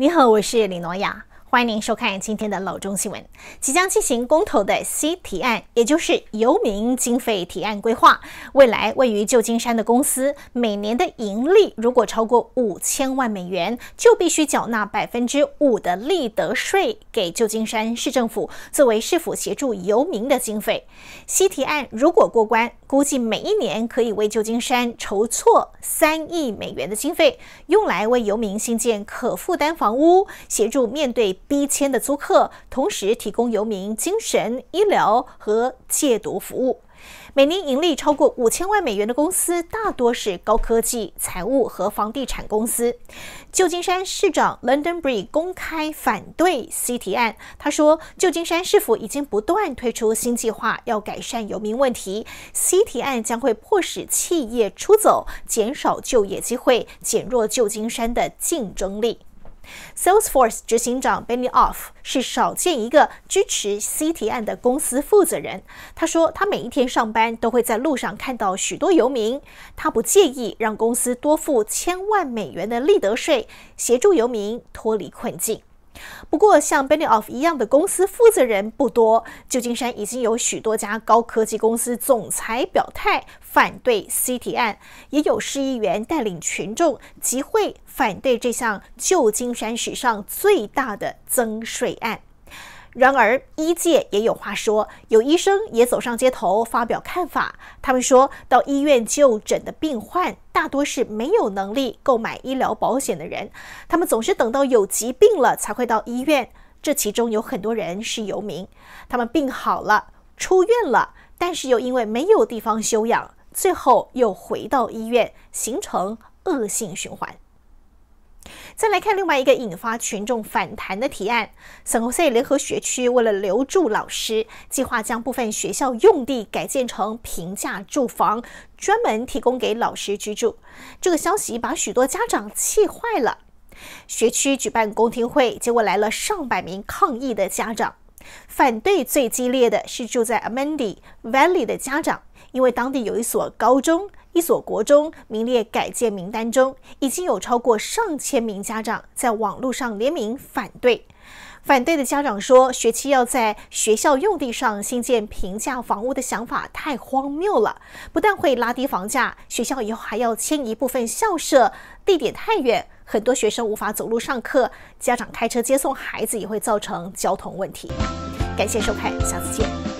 你好，我是李诺亚，欢迎您收看今天的《老中新闻》。即将进行公投的 C 提案，也就是游民经费提案规划，未来位于旧金山的公司每年的盈利如果超过五千万美元，就必须缴纳百分之五的利得税给旧金山市政府，作为市府协助游民的经费。C 提案如果过关。估计每一年可以为旧金山筹措三亿美元的经费，用来为游民新建可负担房屋，协助面对逼迁的租客，同时提供游民精神医疗和戒毒服务。每年盈利超过五千万美元的公司大多是高科技、财务和房地产公司。旧金山市长 London b r e e 公开反对 C 提案，他说：“旧金山市府已经不断推出新计划，要改善游民问题。C 提案将会迫使企业出走，减少就业机会，减弱旧金山的竞争力。” Salesforce 执行长 Benioff 是少见一个支持 c 提案的公司负责人。他说，他每一天上班都会在路上看到许多游民，他不介意让公司多付千万美元的利得税，协助游民脱离困境。不过，像 Benioff 一样的公司负责人不多。旧金山已经有许多家高科技公司总裁表态反对 c t 案，也有市议员带领群众集会反对这项旧金山史上最大的增税案。然而，医界也有话说，有医生也走上街头发表看法。他们说到，医院就诊的病患大多是没有能力购买医疗保险的人，他们总是等到有疾病了才会到医院。这其中有很多人是游民，他们病好了出院了，但是又因为没有地方休养，最后又回到医院，形成恶性循环。再来看另外一个引发群众反弹的提案：省胡塞联合学区为了留住老师，计划将部分学校用地改建成平价住房，专门提供给老师居住。这个消息把许多家长气坏了。学区举办公听会，结果来了上百名抗议的家长。反对最激烈的是住在 Amend Valley 的家长，因为当地有一所高中。一所国中名列改建名单中，已经有超过上千名家长在网络上联名反对。反对的家长说：“学期要在学校用地上新建平价房屋的想法太荒谬了，不但会拉低房价，学校以后还要迁移部分校舍，地点太远，很多学生无法走路上课，家长开车接送孩子也会造成交通问题。”感谢收看，下次见。